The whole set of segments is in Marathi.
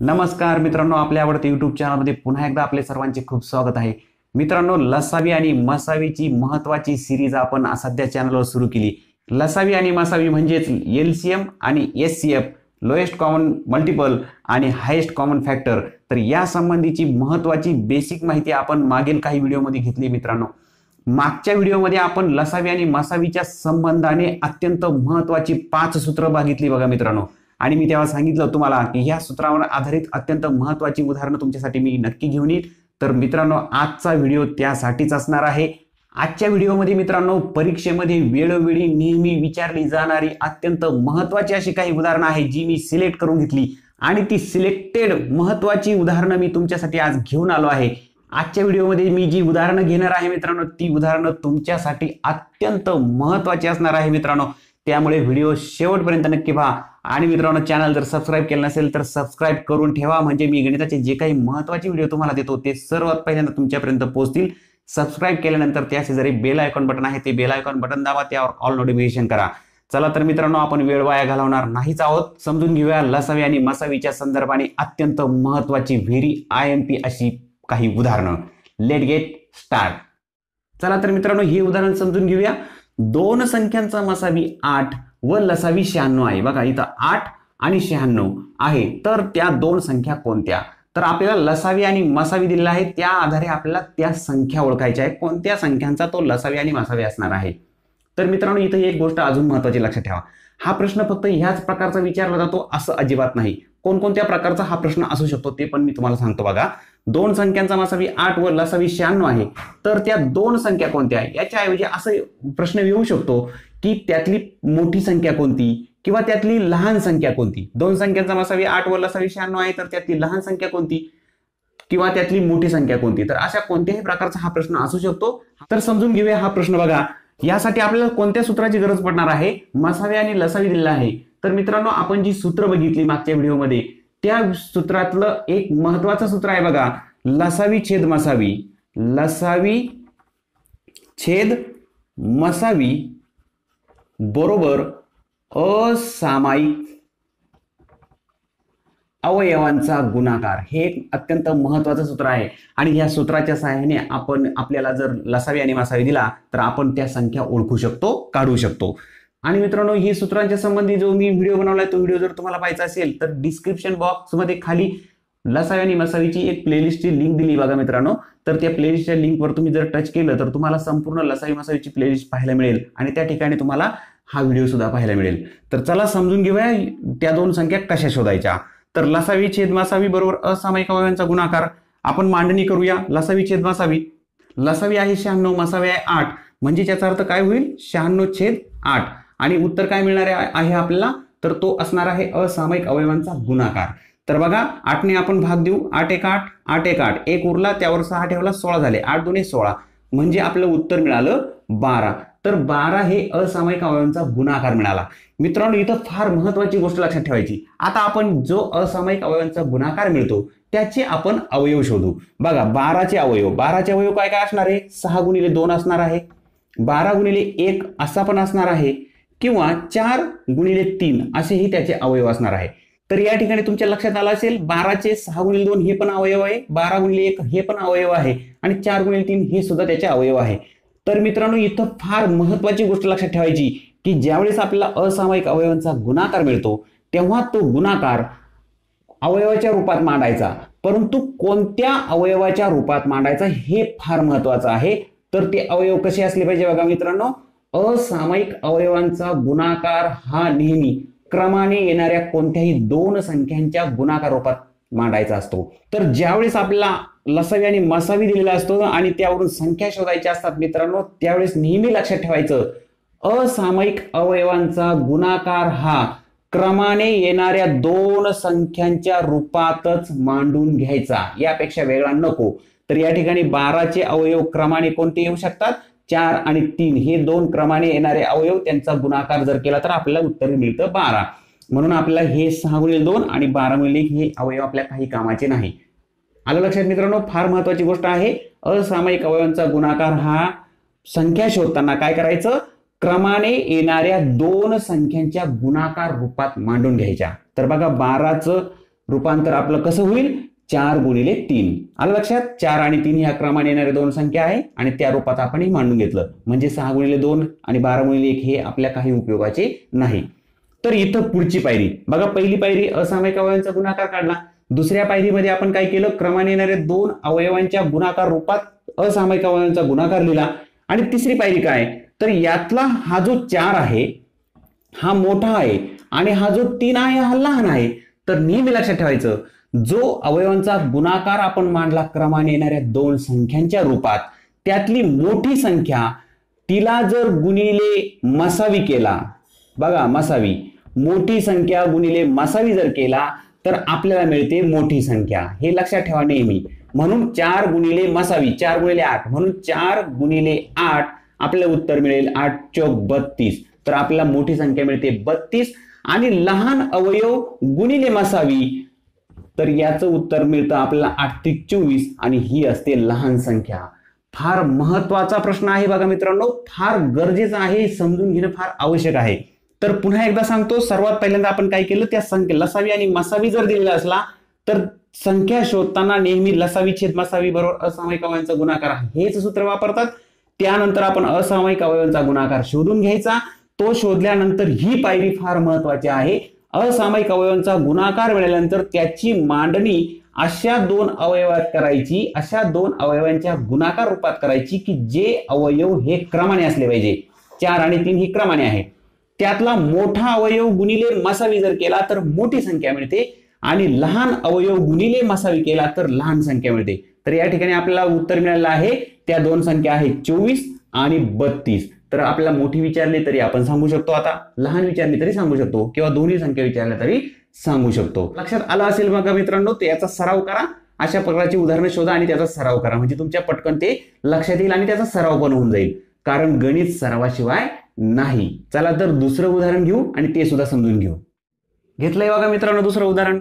नमस्कार मित्रांनो आपल्या आवडते युट्यूब चॅनलमध्ये पुन्हा एकदा आपले सर्वांचे खूप स्वागत आहे मित्रांनो लसावी आणि मसावीची महत्वाची सिरीज आपण सध्या चॅनलवर सुरू केली लसावी आणि मसावी म्हणजेच एल सी एम आणि S C F lowest common multiple आणि हायेस्ट कॉमन फॅक्टर तर या संबंधीची महत्त्वाची बेसिक माहिती आपण मागील काही व्हिडिओमध्ये घेतली मित्रांनो मागच्या व्हिडिओमध्ये आपण लसावी आणि मसावीच्या संबंधाने अत्यंत महत्त्वाची पाच सूत्र बघितली बघा मित्रांनो आणि मी तेव्हा सांगितलं तुम्हाला की ह्या सूत्रावर आधारित अत्यंत महत्त्वाची उदाहरणं तुमच्यासाठी मी नक्की घेऊन येईल तर मित्रांनो आजचा व्हिडिओ त्यासाठीच असणार आहे आजच्या व्हिडिओमध्ये मित्रांनो परीक्षेमध्ये वेळोवेळी नेहमी विचारली जाणारी अत्यंत महत्वाची अशी काही उदाहरणं आहे जी मी सिलेक्ट करून घेतली आणि ती सिलेक्टेड महत्वाची उदाहरणं मी तुमच्यासाठी आज घेऊन आलो आहे आजच्या व्हिडिओमध्ये मी जी उदाहरणं घेणार आहे मित्रांनो ती उदाहरणं तुमच्यासाठी अत्यंत महत्वाची असणार आहे मित्रांनो त्यामुळे व्हिडिओ शेवटपर्यंत नक्की पहा आणि मित्रांनो चॅनल जर सबस्क्राईब केलं नसेल तर सबस्क्राईब करून ठेवा म्हणजे मी गणिताचे जे काही महत्त्वाचे व्हिडिओ तुम्हाला देतो ते सर्वात पहिल्यांदा तुमच्यापर्यंत पोहोचतील सबस्क्राईब केल्यानंतर त्या शेजारी बेल आयकॉन बटन आहे ते बेल आयकॉन बटन दाबा त्यावर ऑल नोटिफिकेशन करा चला तर मित्रांनो आपण वेळ वाया घालवणार नाहीच आहोत समजून घेऊया लसावी आणि मसावीच्या संदर्भाने अत्यंत महत्वाची व्हेरी आय एम पी अशी काही उदाहरणं लेट गेट स्टार्ट चला तर मित्रांनो हे उदाहरण समजून घेऊया दोन संख्यांचा मसावी आठ व लसावी शहाण्णव आहे बघा इथं आठ आणि शहाण्णव आहे तर त्या दोन संख्या कोणत्या तर आपल्याला लसावी आणि मसावी दिलेला आहे त्या आधारे आपल्याला त्या संख्या ओळखायच्या आहे कोणत्या संख्यांचा तो लसावी आणि मसावी असणार आहे तर मित्रांनो इथं एक गोष्ट अजून महत्वाची लक्षात ठेवा हा प्रश्न फक्त ह्याच प्रकारचा विचारला जातो असं अजिबात नाही कोणकोणत्या प्रकारचा हा प्रश्न असू शकतो ते पण मी तुम्हाला सांगतो बघा दोन संख्यांचा मसावी आठ व लसावी शहाण्णव आहे तर त्या दोन संख्या कोणत्या आहे याच्याऐवजी असं प्रश्न येऊ शकतो की त्यातली मोठी संख्या कोणती किंवा त्यातली लहान संख्या कोणती दोन संख्यांचा मासावी आठ व लसावी शहाण्णव आहे तर त्यातली लहान संख्या कोणती किंवा त्यातली मोठी संख्या कोणती तर अशा कोणत्याही प्रकारचा हा प्रश्न असू शकतो तर समजून घेऊया हा प्रश्न बघा यासाठी आपल्याला कोणत्या सूत्राची गरज पडणार आहे मसावी आणि लसावी दिलेला आहे तर मित्रांनो आपण जी सूत्र बघितली मागच्या व्हिडिओमध्ये त्या सूत्रातलं एक महत्वाचं सूत्र आहे बघा लसावी छेद मसावी लसावी छेद मसावी बरोबर असामायिक अवयवांचा गुणाकार हे एक अत्यंत महत्वाचं सूत्र आहे आणि या सूत्राच्या सहाय्याने आपण आपल्याला जर लसावी आणि मसावी दिला तर आपण त्या संख्या ओळखू शकतो काढू शकतो आणि मित्रांनो ही सूत्रांच्या संबंधी जो मी व्हिडिओ बनवलाय तो व्हिडिओ जर तुम्हाला पाहायचा असेल तर डिस्क्रिप्शन बॉक्स मध्ये खाली लसावी आणि मसावीची एक प्लेलिस्टची लिंक दिली बघा मित्रांनो तर त्या प्लेलिस्टच्या लिंकवर तुम्ही जर टच केलं तर तुम्हाला संपूर्ण लसावी मसावीची प्लेलिस्ट पाहायला मिळेल आणि त्या ठिकाणी तुम्हाला हा व्हिडिओ सुद्धा पाहायला मिळेल तर चला समजून घेऊया त्या दोन संख्या कशा शोधायच्या तर लसावी छेद मसावी बरोबर असामायिक अवयवांचा गुणाकार आपण मांडणी करूया लसावी छेद मसावी लसावी आहे शहाण्णव मसावी आहे आठ म्हणजे त्याचा अर्थ काय होईल शहाण्णव छेद आठ आणि उत्तर काय मिळणार आहे आपल्याला तर तो असणार आहे असामयिक अवयवांचा गुणाकार तर बघा आठने आपण भाग देऊ आठ एक आठ आठ एक आठ एक उरला त्यावर सहा ठेवला सोळा झाले आठ दोन्ही सोळा म्हणजे आपलं उत्तर मिळालं बारा तर बारा हे असामयिक अवयवांचा गुणाकार मिळाला मित्रांनो इथं फार महत्वाची गोष्ट लक्षात ठेवायची आता आपण जो असामयिक अवयवांचा गुणाकार मिळतो त्याचे आपण अवयव शोधू बघा बाराचे अवयव बाराचे अवयव काय काय असणार आहे सहा गुणिले दोन असणार आहे बारा गुणिले एक असा पण असणार आहे किंवा चार गुणिले तीन असेही त्याचे अवयव असणार आहे तर या ठिकाणी तुमच्या लक्षात आलं असेल बाराचे सहा गुणिले दोन हे पण अवयव आहे बारा गुणिले एक हे पण अवयव आहे आणि चार गुणिले तीन हे सुद्धा त्याचे अवयव आहे तर मित्रांनो इथं फार महत्वाची गोष्ट लक्षात ठेवायची की ज्यावेळेस आपल्याला असामायिक अवयवांचा गुणाकार मिळतो तेव्हा तो गुणाकार अवयवाच्या रूपात मांडायचा परंतु कोणत्या अवयवाच्या रूपात मांडायचा हे फार महत्वाचं आहे तर ते अवयव कसे असले पाहिजे बघा मित्रांनो असामायिक अवयवांचा गुणाकार हा नेहमी क्रमाने येणाऱ्या कोणत्याही दोन संख्यांच्या गुणाकार रूपात मांडायचा असतो तर ज्यावेळेस आपल्याला लसावी आणि मसावी दिलेला असतो आणि त्यावरून संख्या शोधायच्या असतात मित्रांनो त्यावेळेस नेहमी लक्षात ठेवायचं असामायिक अवयवांचा गुणाकार हा क्रमाने येणाऱ्या दोन संख्यांच्या रूपातच मांडून घ्यायचा यापेक्षा वेगळा नको तर या ठिकाणी बाराचे अवयव क्रमाने कोणते येऊ शकतात चार आणि तीन हे दोन क्रमाने येणारे अवयव त्यांचा गुणाकार जर केला तर आपल्याला उत्तर मिळतं बारा म्हणून आपल्याला हे सहा गुणिले दोन आणि बारा गुणिले हे अवयव आपल्या काही कामाचे नाही आलं लक्षात मित्रांनो फार महत्वाची गोष्ट आहे असामायिक अवयवांचा गुणाकार हा संख्या शोधताना काय करायचं क्रमाने येणाऱ्या दोन संख्यांच्या गुणाकार रूपात मांडून घ्यायच्या तर बघा बाराचं रूपांतर आपलं कसं होईल चार गुणिले तीन आलं लक्षात चार आणि तीन ह्या क्रमाने येणारे दोन संख्या आहे आणि त्या रूपात आपण हे मांडून घेतलं म्हणजे सहा गुणिले दोन आणि बारा गुणिले एक हे आपल्या काही उपयोगाचे नाही तर इथं पुढची पायरी बघा पहिली पायरी असामायिक अवयवांचा गुणाकार काढला दुसऱ्या पायरीमध्ये आपण काय केलं क्रमाने येणाऱ्या दोन अवयवांच्या गुणाकार रूपात असामायिक अवयवांचा गुणाकार लिहिला आणि तिसरी पायरी काय तर यातला हा जो चार आहे हा मोठा आहे आणि हा जो तीन आहे हा लहान आहे तर नेहमी लक्षात ठेवायचं जो अवयवांचा गुणाकार आपण मांडला क्रमाने येणाऱ्या दोन संख्यांच्या रूपात त्यातली मोठी संख्या तिला जर गुणिले मसावी केला बघा मसावी मोठी संख्या गुणिले मसावी जर केला तर आपल्याला मिळते मोठी संख्या हे लक्षात ठेवा नेहमी म्हणून चार गुणिले मसावी चार गुणिले आठ म्हणून चार गुणिले आठ आपल्याला उत्तर मिळेल आठ चौक बत्तीस तर आपल्याला मोठी संख्या मिळते बत्तीस आणि लहान अवयव गुणिले मसावी तर याचं उत्तर मिळतं आपल्याला आठतीस चोवीस आणि ही असते लहान संख्या फार महत्वाचा प्रश्न आहे बघा मित्रांनो फार गरजेचं आहे समजून घेणं फार आवश्यक आहे तर पुन्हा एकदा सांगतो सर्वात पहिल्यांदा आपण काय केलं त्या संख्या लसावी आणि मसावी जर दिलेला असला तर संख्या शोधताना नेहमी लसावी छेद मसावी बरोबर असामायिक अवयवांचा गुणाकार हेच सूत्र वापरतात त्यानंतर आपण असामायिक अवयवांचा गुणाकार शोधून घ्यायचा तो शोधल्यानंतर ही पायरी फार महत्वाची आहे असामायिक अवयवांचा गुणाकार मिळाल्यानंतर त्याची मांडणी अशा दोन अवयवात करायची अशा दोन अवयवांच्या गुणाकार रूपात करायची की जे अवयव हे क्रमाने असले पाहिजे चार आणि तीन ही क्रमाने आहे त्यातला मोठा अवयव गुणिले मसावी जर केला तर मोठी संख्या मिळते आणि लहान अवयव गुणिले मसावी केला तर लहान संख्या मिळते तर या ठिकाणी आपल्याला उत्तर मिळालेलं आहे त्या दोन संख्या आहेत चोवीस आणि बत्तीस तर आपल्याला मोठी विचारली तरी आपण सांगू शकतो आता लहान विचारली तरी सांगू शकतो किंवा दोन्ही संख्या विचारल्या तरी सांगू शकतो लक्षात आलं असेल बघा मित्रांनो ते याचा सराव करा अशा प्रकारची उदाहरणं शोधा आणि त्याचा सराव करा म्हणजे तुमच्या पटकन ते लक्षात येईल आणि त्याचा सराव पण होऊन जाईल कारण गणित सरावाशिवाय नाही चला तर दुसरं उदाहरण घेऊ आणि ते सुद्धा समजून घेऊ घेतलंय बघा मित्रांनो दुसरं उदाहरण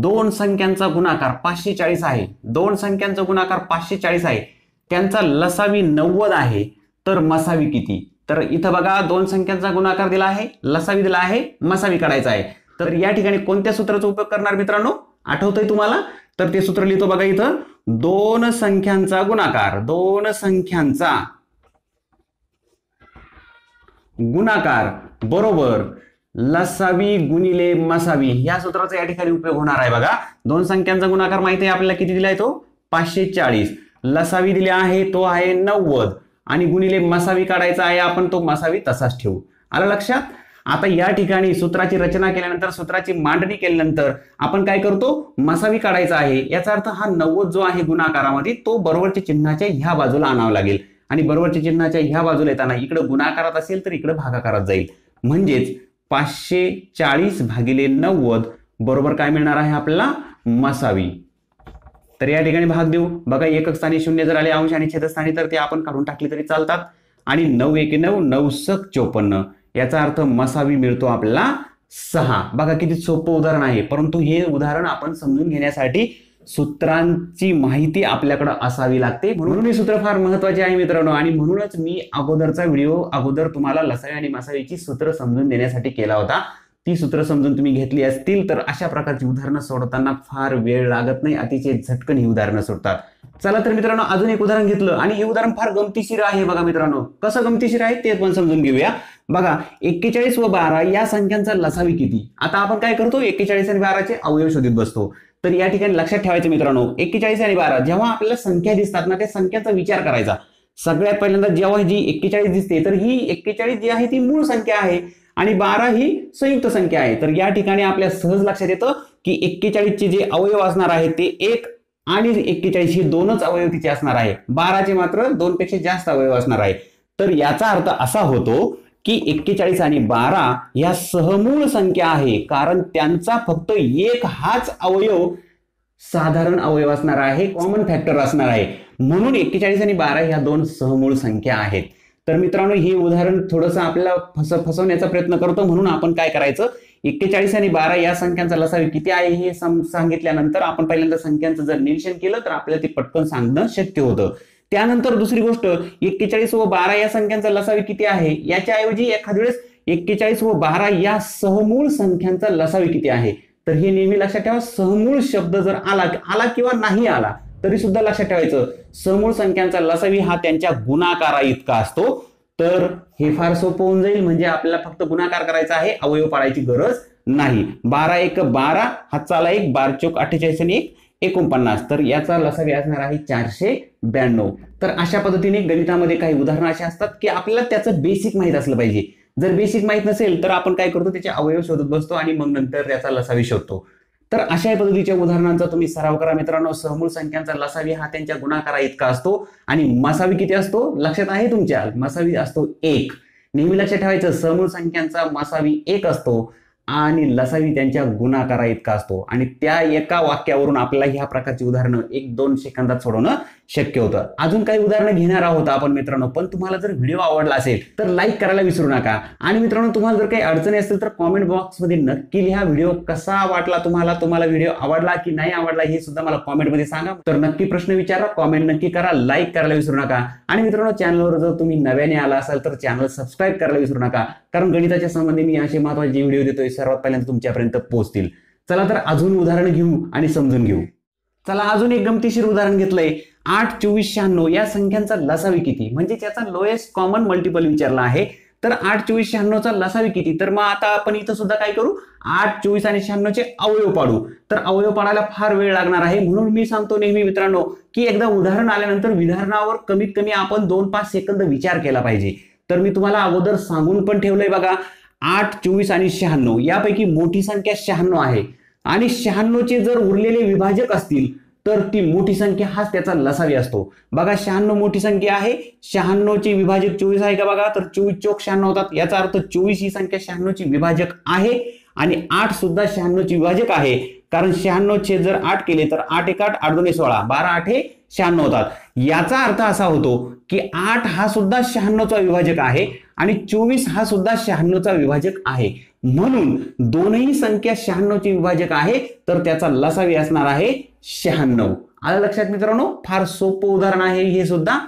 दोन संख्यांचा गुणाकार पाचशे चाळीस आहे दोन संख्यांचा गुणाकार पाचशे चाळीस आहे त्यांचा लसावी नव्वद आहे तर मसावी किती तर इथं बघा दोन संख्यांचा गुणाकार दिला आहे लसावी दिला आहे मसावी काढायचा आहे तर या ठिकाणी कोणत्या सूत्राचा उपयोग करणार मित्रांनो आठवतंय तुम्हाला तर ते सूत्र लिहितो बघा इथं दोन संख्यांचा गुणाकार दोन संख्यांचा गुणाकार बरोबर लसावी गुणिले मसावी या सूत्राचा या ठिकाणी उपयोग होणार आहे बघा दोन संख्यांचा गुणाकार माहिती आहे आपल्याला किती दिलाय तो पाचशे चाळीस लसावी दिले आहे तो आहे नव्वद आणि गुणिले मसावी काढायचा आहे आपण तो मसावी तसाच ठेवू आला लक्षात आता या ठिकाणी सूत्राची रचना केल्यानंतर सूत्राची मांडणी केल्यानंतर आपण काय करतो मसावी काढायचा आहे याचा अर्थ हा नव्वद जो आहे गुणाकारामध्ये तो बरोबरच्या चिन्हाच्या ह्या बाजूला आणावा लागेल आणि बरोबरच्या चिन्हाच्या ह्या बाजूला येताना इकडे गुणाकारात असेल तर इकडे भागाकारात जाईल म्हणजेच पाचशे चाळीस भागिले नव्वद बरोबर काय मिळणार आहे आपल्याला मसावी तर या ठिकाणी भाग देऊ बघा एकक स्थानी शून्य जर आले अंश आणि छेदस्थानी तर ते आपण काढून टाकले तरी चालतात आणि नऊ एक नऊ नऊ सक चोपन्न याचा अर्थ मसावी मिळतो आपल्याला सहा बघा किती सोपं उदाहरण आहे परंतु हे उदाहरण आपण समजून घेण्यासाठी सूत्रांची माहिती आपल्याकडे असावी लागते म्हणून हे सूत्र फार महत्वाचे आहे मित्रांनो आणि म्हणूनच मी अगोदरचा व्हिडिओ अगोदर तुम्हाला लसावी आणि मसावीची सूत्र समजून देण्यासाठी केला होता ती सूत्र समजून तुम्ही घेतली असतील तर अशा प्रकारची उदाहरणं सोडताना फार वेळ लागत नाही अतिशय झटकन ही उदाहरणं सोडतात चला तर मित्रांनो अजून एक उदाहरण घेतलं आणि हे उदाहरण फार गमतीशीर आहे बघा मित्रांनो कसं गमतीशीर आहे ते पण समजून घेऊया बघा एक्केचाळीस व बारा या संख्यांचा लसावी किती आता आपण काय करतो एक्केचाळीस आणि बाराचे अवयव शोधित बसतो तर या ठिकाणी लक्षात ठेवायचं मित्रांनो एक्केचाळीस आणि बारा जेव्हा आपल्याला संख्या दिसतात ना त्या संख्याचा विचार करायचा सगळ्यात पहिल्यांदा जेव्हा जी एक्केचाळीस दिसते तर ही एक्केचाळीस जी आहे ती मूळ संख्या आहे आणि बारा ही संयुक्त संख्या आहे तर या ठिकाणी आपल्या सहज लक्षात येतं की चे जे अवयव असणार आहे ते एक आणि एक्केचाळीस ही दोनच अवयव तिचे असणार आहे बाराचे मात्र दोनपेक्षा जास्त अवयव असणार आहे तर याचा अर्थ असा होतो की एक्केचाळीस आणि बारा ह्या सहमूळ संख्या आहे कारण त्यांचा फक्त एक हाच अवयव साधारण अवयव असणार आहे कॉमन फॅक्टर असणार आहे म्हणून एक्केचाळीस आणि बारा ह्या दोन सहमूळ संख्या आहेत तर मित्रांनो हे उदाहरण थोडंसं आपल्याला फस फसवण्याचा प्रयत्न करतो म्हणून आपण काय करायचं एक्केचाळीस आणि बारा या संख्यांचा लसावी किती आहे हे सांगितल्यानंतर आपण पहिल्यांदा संख्यांचं जर निरीक्षण केलं तर आपल्याला ते पटकन सांगणं शक्य होतं त्यानंतर दुसरी गोष्ट एक्केचाळीस व बारा या संख्यांचा लसावी किती आहे याच्याऐवजी एखाद्या वेळेस एक्केचाळीस व बारा या सहमूळ संख्यांचा लसावी किती आहे तर हे नेहमी लक्षात ठेवा सहमूळ शब्द जर आला आला किंवा नाही आला तरी सुद्धा लक्षात ठेवायचं समूळ संख्यांचा लसावी हा त्यांच्या गुणाकारा इतका असतो तर हे फार सोपं होऊन जाईल म्हणजे आपल्याला फक्त गुणाकार करायचा आहे अवयव पाडायची गरज नाही बारा एक बारा हा चाला एक बार चोक अठ्ठेचाळीस आणि एक एकोणपन्नास तर याचा लसावी असणार आहे चारशे ब्याण्णव तर अशा पद्धतीने गणितामध्ये काही उदाहरणं अशी असतात की आपल्याला त्याचं बेसिक माहीत असलं पाहिजे जर बेसिक माहीत नसेल तर आपण काय करतो त्याचे अवयव शोधत बसतो आणि मग नंतर त्याचा लसावी शोधतो तर अशा पद्धतीच्या उदाहरणांचा तुम्ही सराव करा मित्रांनो सहमूळ संख्यांचा लसावी हा त्यांच्या गुणाकारा इतका असतो आणि मसावी किती असतो लक्षात आहे तुमच्या मसावी असतो एक नेहमी लक्षात ठेवायचं सहमूळ संख्यांचा मसावी एक असतो आणि लसावी त्यांच्या गुणाकारा इतका असतो आणि त्या एका वाक्यावरून आपल्याला ह्या प्रकारची उदाहरणं एक दोन सेकंदात सोडवणं शक्य होतं अजून काही उदाहरणं घेणार आहोत आपण मित्रांनो पण तुम्हाला जर व्हिडिओ आवडला असेल तर लाईक करायला विसरू नका आणि मित्रांनो तुम्हाला जर काही अडचणी असतील तर कॉमेंट बॉक्समध्ये नक्की लिहा व्हिडिओ कसा वाटला तुम्हाला तुम्हाला व्हिडिओ आवडला की नाही आवडला हे सुद्धा मला कॉमेंटमध्ये सांगा तर नक्की प्रश्न विचारा कॉमेंट नक्की करा लाईक करायला विसरू नका आणि मित्रांनो चॅनलवर जर तुम्ही नव्याने आला असाल तर चॅनल सबस्क्राईब करायला विसरू नका कारण गणिताच्या संबंधी मी असे महत्वाचे व्हिडिओ देतोय सर्वात पहिल्यांदा तुमच्यापर्यंत पोहोचतील चला तर अजून उदाहरण घेऊ आणि समजून घेऊ चला अजून एक गमतीशीर उदाहरण घेतलंय आठ चोवीस शहाण्णव या संख्यांचा लसावी किती म्हणजे त्याचा लोएस्ट कॉमन मल्टिपल विचारला आहे तर आठ चोवीस शहाण्णवचा लसावी किती तर मग आता आपण इथं सुद्धा काय करू आठ चोवीस आणि चे अवयव पाडू तर अवयव पाडायला फार वेळ लागणार आहे म्हणून मी सांगतो नेहमी मित्रांनो की एकदा उदाहरण आल्यानंतर विधारणावर कमीत कमी आपण दोन पाच सेकंद विचार केला पाहिजे तर मी तुम्हाला अगोदर सांगून पण ठेवलंय बघा आठ चोवीस आणि शहाण्णव यापैकी मोठी संख्या शहाण्णव आहे आणि शहाण्णवचे जर उरलेले विभाजक असतील तर ती मोठी संख्या हाच त्याचा लसावी असतो बघा शहाण्णव मोठी संख्या आहे शहाण्णवची विभाजक चोवीस आहे का बघा तर चोवीस चोक शहाण्णव होतात याचा अर्थ चोवीस ही संख्या ची विभाजक आहे आणि आठ सुद्धा ची विभाजक आहे कारण शहाण्णव छेद जर आठ केले तर आठ एक आठ आठ दोन सोळा बारा आठ हे शहाण्णव होतात याचा अर्थ असा होतो की आठ हा सुद्धा शहाण्णवचा विभाजक आहे आणि चोवीस हा सुद्धा शहाण्णवचा विभाजक आहे म्हणून दोनही संख्या ची विभाजक आहे तर त्याचा लसावी असणार आहे शहाण्णव आलं लक्षात मित्रांनो फार सोपं उदाहरण आहे हे सुद्धा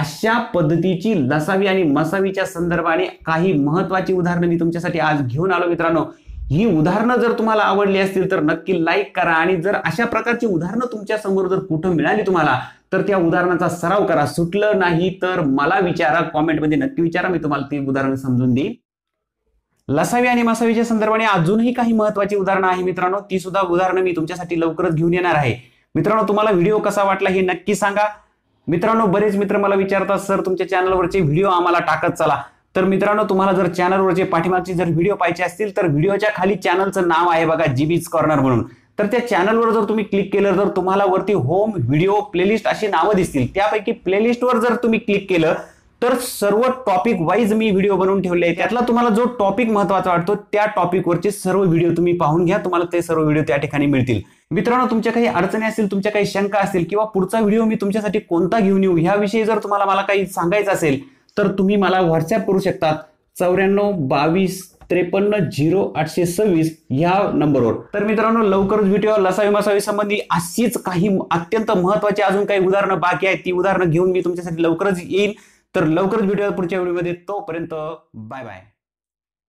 अशा पद्धतीची लसावी आणि मसावीच्या संदर्भाने काही महत्वाची उदाहरणं मी तुमच्यासाठी आज घेऊन आलो मित्रांनो ही उदाहरणं जर तुम्हाला आवडली असतील तर नक्की लाईक करा आणि जर अशा प्रकारची उदाहरणं तुमच्या समोर जर कुठं मिळाली तुम्हाला तर त्या उदाहरणाचा सराव करा सुटलं नाही तर मला विचारा कॉमेंटमध्ये नक्की विचारा मी तुम्हाला ती उदाहरण समजून देईन लसावी आणि मसावीच्या संदर्भाने अजूनही काही महत्वाची उदाहरणं आहे मित्रांनो ती सुद्धा उदाहरणं मी तुमच्यासाठी लवकरच घेऊन येणार आहे मित्रांनो तुम्हाला व्हिडिओ कसा वाटला हे नक्की सांगा मित्रांनो बरेच मित्र मला विचारतात सर तुमच्या चॅनलवरचे व्हिडिओ आम्हाला टाकत चला तर मित्रांनो तुम्हाला जर चॅनलवरचे पाठीमागचे जर व्हिडिओ पाहिजे असतील तर व्हिडिओच्या खाली चॅनलचं नाव आहे बघा जीबीज कॉर्नर म्हणून तर त्या चॅनलवर जर तुम्ही क्लिक केलं तर तुम्हाला वरती होम व्हिडिओ प्लेलिस्ट अशी नावं दिसतील त्यापैकी प्लेलिस्टवर जर तुम्ही क्लिक केलं तर सर्व टॉपिक वाईज मी व्हिडिओ बनवून ठेवले त्यातला तुम्हाला जो टॉपिक महत्त्वाचा वाटतो त्या टॉपिकवरचे सर्व व्हिडिओ तुम्ही पाहून घ्या तुम्हाला ते सर्व व्हिडिओ त्या ठिकाणी मिळतील मित्रांनो तुमच्या काही अडचणी असतील तुमच्या काही शंका असतील किंवा पुढचा व्हिडिओ मी तुमच्यासाठी कोणता घेऊन येऊ ह्याविषयी जर तुम्हाला मला काही सांगायचं असेल तर तुम्ही मला व्हॉट्सअप करू शकता चौऱ्याण्णव बावीस त्रेपन्न झिरो आठशे सव्वीस ह्या नंबरवर तर मित्रांनो लवकरच व्हिडिओ लसावी मसावी संबंधी अशीच काही अत्यंत महत्वाची अजून काही उदाहरणं बाकी आहेत ती उदाहरणं घेऊन मी तुमच्यासाठी लवकरच येईल तर लवकरच भेटूया पुढच्या व्हिडिओमध्ये तोपर्यंत बाय बाय